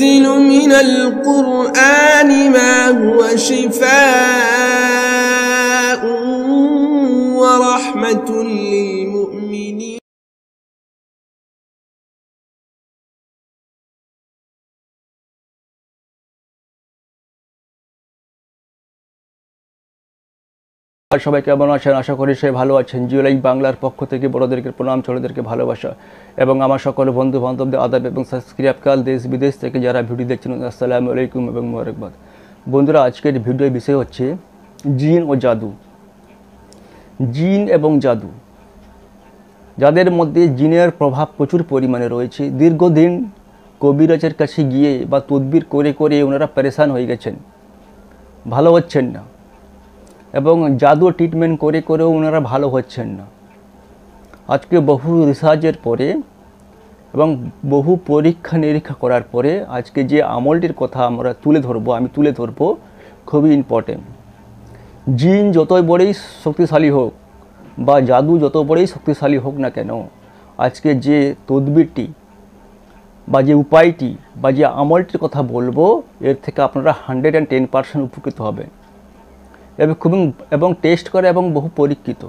ننزل من القرآن ما هو شفاء ورحمة আর সবাই কেমন আছেন আশা করি সবাই ভালো আছেন জুয়েলাইং বাংলার পক্ষ থেকে বড়দেরকে প্রণাম ছোটদেরকে ভালোবাসা এবং আমার সকল বন্ধু বান্ধবদের আদাব এবং সাবস্ক্রাইবকাল দেশ বিদেশ থেকে যারা ভিডিও দেখছেন আসসালামু আলাইকুম এবং মোরকবাদ বন্ধুরা আজকের ভিডিওর বিষয় হচ্ছে জিন ও জাদু জিন এবং জাদু যাদের মধ্যে জিনের প্রভাব প্রচুর পরিমাণে রয়েছে দীর্ঘদিন কবিরাজের কাছে গিয়ে বা তদবির করে করে ওনারা পরেশান হয়ে গেছেন ভালো হচ্ছেন না এবং জাদু ট্রিটমেন্ট করে করেও ওনারা ভালো হচ্ছেন না আজকে বহু রিসার্চের পরে এবং বহু পরীক্ষা নিরীক্ষা করার পরে আজকে যে আমলটির কথা আমরা তুলে ধরবো আমি তুলে ধরবো খুবই ইম্পর্টেন্ট জিন যতই বড়ই শক্তিশালী হোক বা জাদু যত বড়ই শক্তিশালী হোক না কেন আজকে যে তদবিরটি বা যে উপায়টি বা যে আমলটির কথা বলবো এর থেকে আপনারা হান্ড্রেড অ্যান্ড টেন পার্সেন্ট উপকৃত হবেন এবং খুবই এবং টেস্ট করে এবং বহু পরীক্ষিত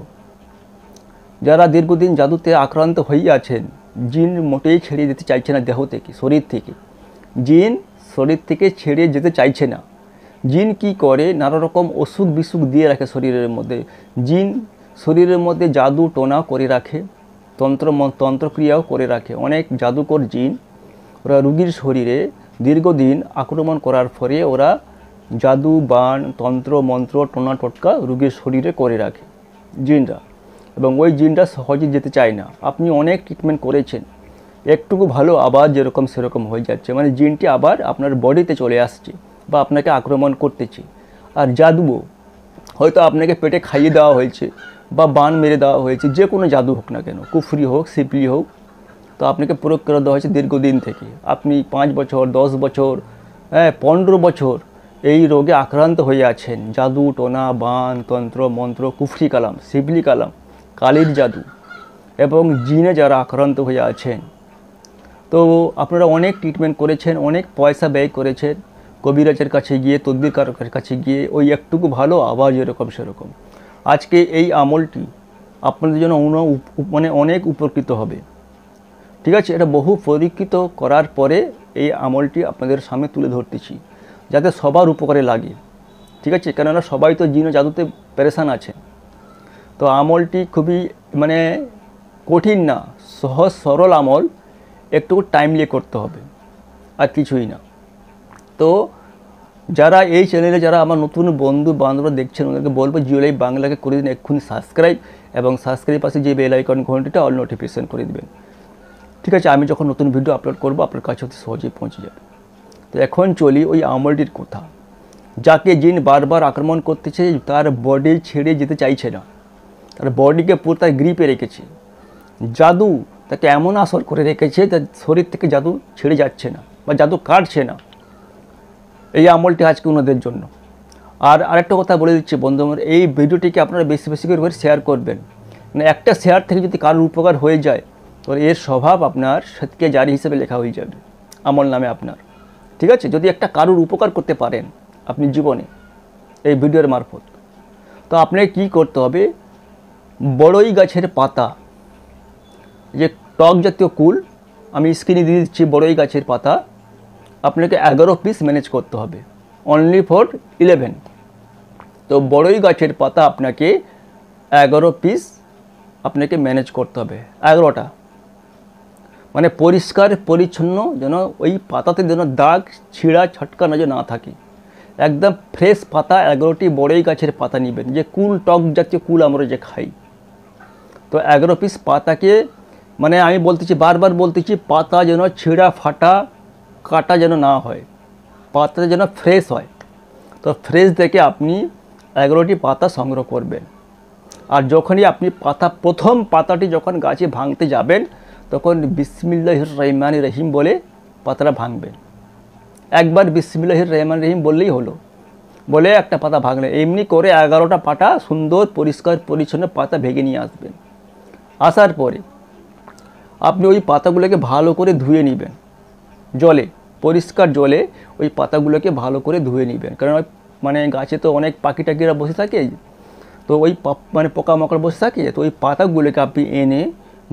যারা দীর্ঘদিন জাদুতে আক্রান্ত হয়ে আছেন জিন মোটেই ছেড়ে যেতে চাইছে না দেহ থেকে শরীর থেকে জিন শরীর থেকে ছেড়ে যেতে চাইছে না জিন কি করে নানা রকম অসুখ বিসুখ দিয়ে রাখে শরীরের মধ্যে জিন শরীরের মধ্যে জাদু টোনা করে রাখে তন্ত্র তন্ত্রক্রিয়াও করে রাখে অনেক জাদুকর জিন ওরা রুগীর শরীরে দীর্ঘদিন আক্রমণ করার ফলে ওরা জাদু বান তন্ত্র মন্ত্র টোনা টোটকা রুগীর শরীরে করে রাখে জিনরা এবং ওই জিনটা সহজে যেতে চায় না আপনি অনেক ট্রিটমেন্ট করেছেন একটুকু ভালো আবার যেরকম সেরকম হয়ে যাচ্ছে মানে জিনটি আবার আপনার বডিতে চলে আসছে বা আপনাকে আক্রমণ করতেছে আর জাদুও হয়তো আপনাকে পেটে খাইয়ে দেওয়া হয়েছে বা বান মেরে দেওয়া হয়েছে যে কোনো জাদু হোক না কেন কুফরি হোক সিপলি হোক তো আপনাকে প্রয়োগ করে দেওয়া হয়েছে দীর্ঘদিন থেকে আপনি পাঁচ বছর দশ বছর হ্যাঁ পনেরো বছর এই রোগে আক্রান্ত হয়ে আছেন জাদু টোনা বান তন্ত্র মন্ত্র কুফরি কালাম শিবলি কালাম কালির জাদু এবং জিনে যারা আক্রান্ত হয়ে আছেন তো আপনারা অনেক ট্রিটমেন্ট করেছেন অনেক পয়সা ব্যয় করেছেন কবিরাজের কাছে গিয়ে তদ্বিরকারকের কাছে গিয়ে ওই একটুকু ভালো আবার যেরকম সেরকম আজকে এই আমলটি আপনাদের জন্য মানে অনেক উপকৃত হবে ঠিক আছে এটা বহু পরীক্ষিত করার পরে এই আমলটি আপনাদের সামনে তুলে ধরতেছি যাতে সবার উপকারে লাগে ঠিক আছে কেননা সবাই তো জিন জাদুতে পেরেশান আছে তো আমলটি খুবই মানে কঠিন না সহজ সরল আমল একটু টাইমলি করতে হবে আর কিছুই না তো যারা এই চ্যানেলে যারা আমার নতুন বন্ধু বান্ধবরা দেখছেন ওদেরকে বলবো জিওলাই বাংলাকে করে দিন এক্ষুনি সাবস্ক্রাইব এবং সাবস্ক্রাইব পাশে যে বেল আইকন ঘন্টিটা অল নোটিফিকেশান করে দেবেন ঠিক আছে আমি যখন নতুন ভিডিও আপলোড করবো আপনার কাছে অতি সহজেই পৌঁছে যাবে তো এখন চলি ওই আমলটির কথা যাকে জিন বারবার আক্রমণ করতেছে তার বডি ছেড়ে যেতে চাইছে না তার বডিকে পুরো তার গ্রিপে রেখেছে জাদু তাকে এমন আসর করে রেখেছে তার শরীর থেকে জাদু ছেড়ে যাচ্ছে না বা জাদু কাটছে না এই আমলটি আজকে ওনাদের জন্য আর আরেকটা কথা বলে দিচ্ছি বন্ধু আমার এই ভিডিওটিকে আপনারা বেশি বেশি করে শেয়ার করবেন মানে একটা শেয়ার থেকে যদি কারোর উপকার হয়ে যায় তাহলে এর স্বভাব আপনার সত্যকে জারি হিসেবে লেখা হয়ে যাবে আমল নামে আপনার ঠিক আছে যদি একটা কারুর উপকার করতে পারেন আপনি জীবনে এই ভিডিওর মারফত তো আপনাকে কি করতে হবে বড়ই গাছের পাতা যে টক জাতীয় কুল আমি স্ক্রিনে দিয়ে দিচ্ছি বড়ই গাছের পাতা আপনাকে এগারো পিস ম্যানেজ করতে হবে অনলি ফর ইলেভেন তো বড়ই গাছের পাতা আপনাকে এগারো পিস আপনাকে ম্যানেজ করতে হবে এগারোটা মানে পরিষ্কার পরিচ্ছন্ন যেন ওই পাতাতে যেন দাগ ছিঁড়া ছটকানো যেন না থাকে একদম ফ্রেশ পাতা এগারোটি বড়ই গাছের পাতা নেবেন যে কুল টক জাতীয় কুল আমরা যে খাই তো এগারো পিস পাতাকে মানে আমি বলতেছি বারবার বলতেছি পাতা যেন ছিঁড়া ফাটা কাটা যেন না হয় পাতা যেন ফ্রেশ হয় তো ফ্রেশ দেখে আপনি এগারোটি পাতা সংগ্রহ করবেন আর যখনই আপনি পাতা প্রথম পাতাটি যখন গাছে ভাঙতে যাবেন তখন বিসমিল্লাহ রহমান রহিম বলে পাতাটা ভাঙবে একবার বিসমিল্লাহ রহমান রহিম বললেই হলো বলে একটা পাতা ভাঙলে এমনি করে এগারোটা পাতা সুন্দর পরিষ্কার পরিচ্ছন্ন পাতা ভেঙে নিয়ে আসবেন আসার পরে আপনি ওই পাতাগুলোকে ভালো করে ধুয়ে নেবেন জলে পরিষ্কার জলে ওই পাতাগুলোকে ভালো করে ধুয়ে নেবেন কারণ ওই মানে গাছে তো অনেক পাখি টাকিরা বসে থাকে তো ওই মানে পোকামাকড় বসে থাকে তো ওই পাতাগুলোকে আপনি এনে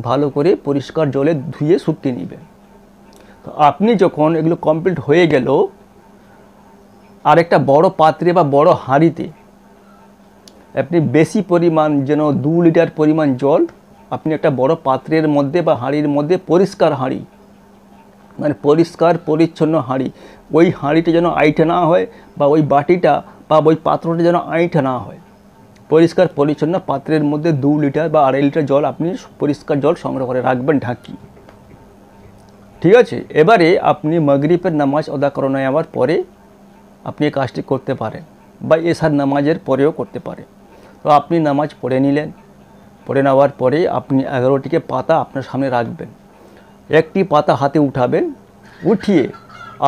ভালো করে পরিষ্কার জলে ধুয়ে শুকিয়ে নেবেন তো আপনি যখন এগুলো কমপ্লিট হয়ে গেল আর একটা বড় পাত্রে বা বড় হাঁড়িতে আপনি বেশি পরিমাণ যেন দু লিটার পরিমাণ জল আপনি একটা বড় পাত্রের মধ্যে বা হাঁড়ির মধ্যে পরিষ্কার হাঁড়ি মানে পরিষ্কার পরিচ্ছন্ন হাঁড়ি ওই হাঁড়িটা যেন আইটা না হয় বা ওই বাটিটা বা ওই পাত্রটা যেন আইটা না হয় পরিষ্কার পরিচ্ছন্ন পাত্রের মধ্যে দু লিটার বা আড়াই লিটার জল আপনি পরিষ্কার জল সংগ্রহ করে রাখবেন ঢাকি ঠিক আছে এবারে আপনি মগরীপের নামাজ অদা করণে আবার পরে আপনি এই কাজটি করতে পারেন বা এসার নামাজের পরেও করতে পারে তো আপনি নামাজ পড়ে নিলেন পড়ে নেওয়ার পরে আপনি এগারোটিকে পাতা আপনার সামনে রাখবেন একটি পাতা হাতে উঠাবেন উঠিয়ে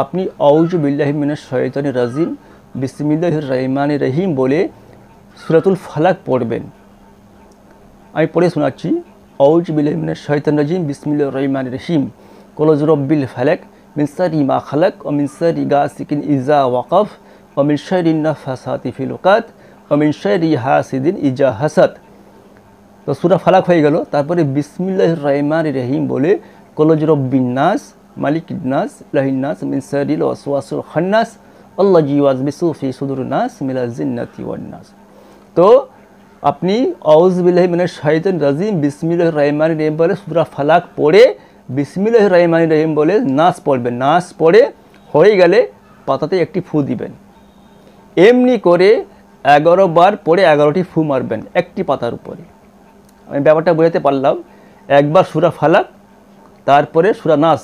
আপনি আউজ বিল্লাহিমিনের শৈতন রাজিম বিসমিল্লাহ রহমান রহিম বলে সুরাতুল ফালাক পড়বেন আমি পড়ে শোনাচ্ছি আউজ বিলিমিন শৈতান রাজিম বিসমিল রহমান রহিম কলজ রব্বিল ফালাক মিনসার ইমা খালাক ও মিনসার ইগা সিকিন ইজা ওয়াকফ ও মিনসার ইন্না ফাসাতি ওকাত ও মিনসার ইহাসিদিন ইজা হাসাত তো সুরা ফালাক হয়ে গেল তারপরে বিসমিল্লাহ রহমান রহিম বলে কলজ রব্বিন নাস মালিক নাস লাহিনাস মিনসারিল ওয়াসওয়াসুল খান্নাস আল্লাহ জিওয়াজ বিসুফি সুদুর নাস মিলাজিন্নাতি ওয়ান্নাস নাস তো আপনি আউজবিল্লাহ মানে শাহিদ রাজিম বিসমিল্লাহ রহমান রহিম বলে সুরা ফালাক পড়ে বিসমিল্লাহ রহমান রহিম বলে নাচ পড়বেন নাচ পড়ে হয়ে গেলে পাতাতে একটি ফু দিবেন এমনি করে এগারো বার পড়ে এগারোটি ফু মারবেন একটি পাতার উপরে আমি ব্যাপারটা বোঝাতে পারলাম একবার সুরা ফালাক তারপরে সুরা নাস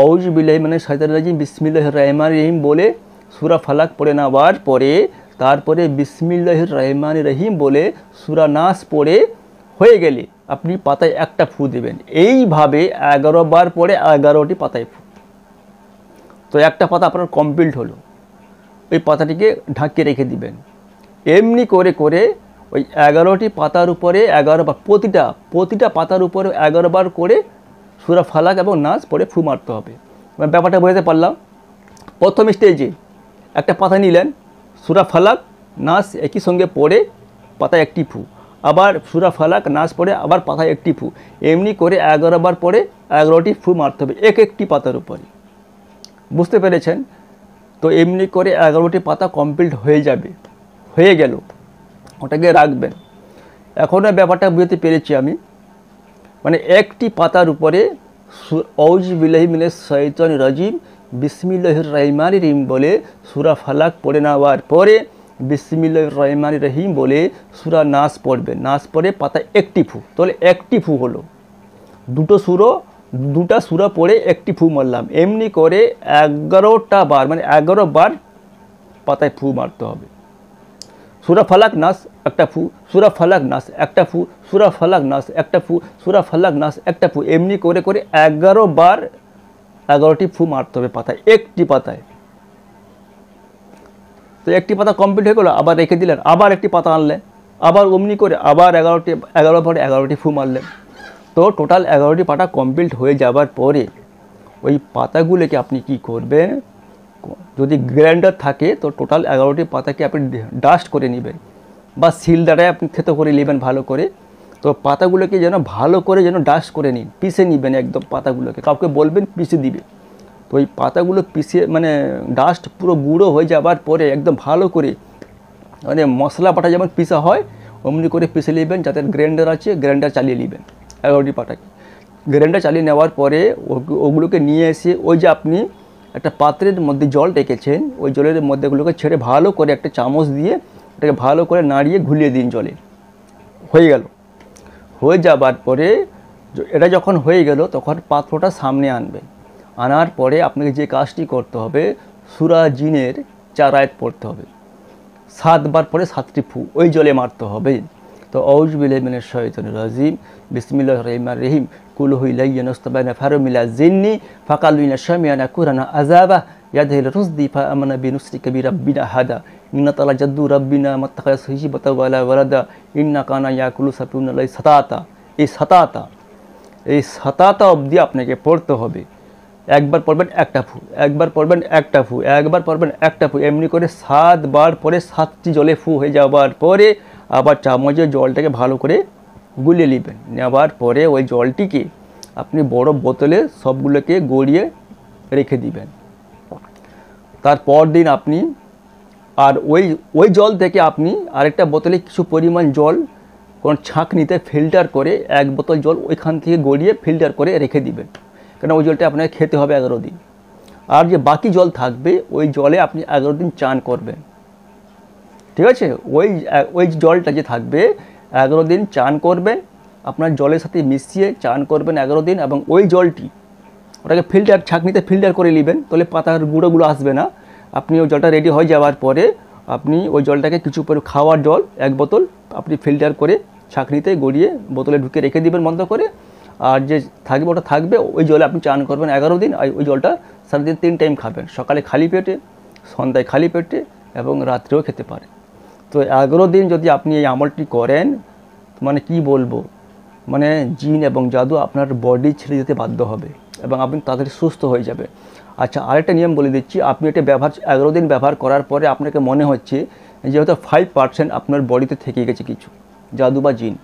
অউজ বিল্লাহ মানে সাইতার রাজিম বিসমিল্লাহ রহমান রহিম বলে সুরা ফালাক পড়ে নেওয়ার পরে তারপরে বিসমিল্লাহ রহমান রহিম বলে সুরানাস পড়ে হয়ে গেলে আপনি পাতায় একটা ফু দেবেন এইভাবে এগারো বার পরে এগারোটি পাতায় ফু তো একটা পাতা আপনার কমপ্লিট হলো ওই পাতাটিকে ঢাকিয়ে রেখে দিবেন এমনি করে করে ওই এগারোটি পাতার উপরে এগারো বার প্রতিটা প্রতিটা পাতার উপরে এগারো বার করে সুরা ফালাক এবং নাচ পরে ফু মারতে হবে ব্যাপারটা বোঝাতে পারলাম প্রথম স্টেজে একটা পাতা নিলেন সুরা ফালাক নাস একই সঙ্গে পড়ে পাতা একটি ফু আবার সুরা ফালাক নাচ পড়ে আবার পাতা একটি ফু এমনি করে এগারো বার পরে এগারোটি ফু মারতে হবে এক একটি পাতার উপরে বুঝতে পেরেছেন তো এমনি করে এগারোটি পাতা কমপ্লিট হয়ে যাবে হয়ে গেল ওটাকে রাখবেন এখনও ব্যাপারটা বুঝতে পেরেছি আমি মানে একটি পাতার উপরে অউজ বিলহিমিনের সৈতন রাজিম বিসমিল্লাহির রহমান রহিম বলে সুরা ফালাক পড়ে নেওয়ার পরে বিসমিল্লাহির রহমান রহিম বলে সুরা নাস পড়বে নাস পড়ে পাতা একটি ফু তাহলে একটি ফু হলো দুটো সুরো দুটা সুরা পড়ে একটি ফু মারলাম এমনি করে এগারোটা বার মানে এগারো বার পাতায় ফু মারতে হবে সুরা ফালাক নাস একটা ফু সুরা ফালাক নাস একটা ফু সুরা ফালাক নাস একটা ফু সুরা ফালাক নাস একটা ফু এমনি করে করে এগারো বার এগারোটি ফু মারতে হবে পাতায় একটি পাতায় তো একটি পাতা কমপ্লিট হয়ে গেলো আবার রেখে দিলেন আবার একটি পাতা আনলেন আবার অমনি করে আবার এগারোটি এগারো ভরে এগারোটি ফু মারলেন তো টোটাল এগারোটি পাতা কমপ্লিট হয়ে যাবার পরে ওই পাতাগুলোকে আপনি কি করবেন যদি গ্রাইন্ডার থাকে তো টোটাল এগারোটি পাতাকে আপনি ডাস্ট করে নেবেন বা সিল দ্বারায় আপনি থেতো করে নেবেন ভালো করে তো পাতাগুলোকে যেন ভালো করে যেন ডাস্ট করে নিন পিষে নিবেন একদম পাতাগুলোকে কাউকে বলবেন পিষে দিবে তো ওই পাতাগুলো পিষে মানে ডাস্ট পুরো গুঁড়ো হয়ে যাবার পরে একদম ভালো করে মানে মশলা পাটা যেমন পিসা হয় অমনি করে পিষে নেবেন যাতে গ্রাইন্ডার আছে গ্রাইন্ডার চালিয়ে নেবেন এগারোটি পাটাকে গ্রাইন্ডার চালিয়ে নেওয়ার পরে ওগুলোকে নিয়ে এসে ওই যে আপনি একটা পাত্রের মধ্যে জল রেখেছেন ওই জলের মধ্যে ওগুলোকে ছেড়ে ভালো করে একটা চামচ দিয়ে এটাকে ভালো করে নাড়িয়ে ঘুলিয়ে দিন জলে হয়ে গেল হয়ে যাবার পরে এটা যখন হয়ে গেল তখন পাত্রটা সামনে আনবে আনার পরে আপনাকে যে কাজটি করতে হবে সুরাজিনের চারায়ত পড়তে হবে সাতবার পরে সাতটি ফু ওই জলে মারতে হবে তো ঔজ বিলেমিনের শৈতন রাজিম বিসমিল্লা রহমান রহিম কুলহুইলাইয়ানস্তবানা ফারুমিলা জিন্নি ফাকালুইনা শামিয়ানা কুরানা আজাবা ইয়াদ রুজদি ফা আমানা বিনুসরি কবিরা বিনা হাদা ইন্না তালা জাদ্দু রব্বিনা মাত্তাকাস হিজিবতা ওয়ালা ওয়ালাদা ইন্না কানা ইয়াকুলু সাফিউনালাই সাতাতা এই সাতাতা এই সাতাতা অবধি আপনাকে পড়তে হবে একবার পড়বেন একটা ফু একবার পড়বেন একটা ফু একবার পড়বেন একটা ফু এমনি করে সাতবার পরে সাতটি জলে ফু হয়ে যাওয়ার পরে আবার চামচে জলটাকে ভালো করে গুলিয়ে নেবেন নেওয়ার পরে ওই জলটিকে আপনি বড় বোতলে সবগুলোকে গড়িয়ে রেখে দিবেন তারপর দিন আপনি আর ওই ওই জল থেকে আপনি আরেকটা বোতলে কিছু পরিমাণ জল কোনো ছাঁকনিতে ফিল্টার করে এক বোতল জল ওইখান থেকে গড়িয়ে ফিল্টার করে রেখে দিবেন কেন ওই জলটা আপনাকে খেতে হবে এগারো দিন আর যে বাকি জল থাকবে ওই জলে আপনি এগারো দিন চান করবেন ঠিক আছে ওই ওই জলটা যে থাকবে এগারো দিন চান করবেন আপনার জলের সাথে মিশিয়ে চান করবেন এগারো দিন এবং ওই জলটি ওটাকে ফিল্টার ছাঁকনিতে ফিল্টার করে নেবেন তাহলে পাতার গুঁড়োগুলো আসবে না আপনি ওই জলটা রেডি হয়ে যাওয়ার পরে আপনি ওই জলটাকে কিছু পরে খাওয়ার জল এক বোতল আপনি ফিল্টার করে ছাঁকনিতে গড়িয়ে বোতলে ঢুকে রেখে দিবেন বন্ধ করে আর যে থাকবে ওটা থাকবে ওই জলে আপনি চান করবেন এগারো দিন আর ওই জলটা সারাদিন তিন টাইম খাবেন সকালে খালি পেটে সন্ধ্যায় খালি পেটে এবং রাত্রেও খেতে পারে তো এগারো দিন যদি আপনি এই আমলটি করেন মানে কি বলবো মানে জিন এবং জাদু আপনার বডি ছেড়ে যেতে বাধ্য হবে এবং আপনি তাদের সুস্থ হয়ে যাবে আচ্ছা আরেকটা নিয়ম বলে দিচ্ছি আপনি এটা ব্যবহার এগারো দিন ব্যবহার করার পরে আপনাকে মনে হচ্ছে যে হয়তো ফাইভ পার্সেন্ট আপনার বডিতে থেকে গেছে কিছু জাদু বা জিন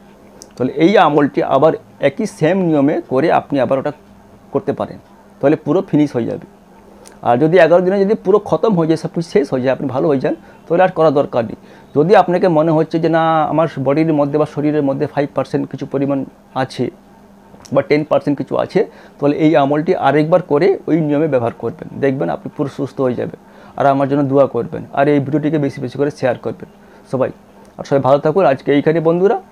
তাহলে এই আমলটি আবার একই সেম নিয়মে করে আপনি আবার ওটা করতে পারেন তাহলে পুরো ফিনিশ হয়ে যাবে আর যদি এগারো দিনে যদি পুরো খতম হয়ে যায় সব কিছু শেষ হয়ে যায় আপনি ভালো হয়ে যান তাহলে আর করা দরকার নেই যদি আপনাকে মনে হচ্ছে যে না আমার বডির মধ্যে বা শরীরের মধ্যে ফাইভ পার্সেন্ট কিছু পরিমাণ আছে বা টেন পার্সেন্ট কিছু আছে তাহলে এই আমলটি আরেকবার করে ওই নিয়মে ব্যবহার করবেন দেখবেন আপনি পুরো সুস্থ হয়ে যাবেন আর আমার জন্য দোয়া করবেন আর এই ভিডিওটিকে বেশি বেশি করে শেয়ার করবেন সবাই আর সবাই ভালো থাকুন আজকে এইখানে বন্ধুরা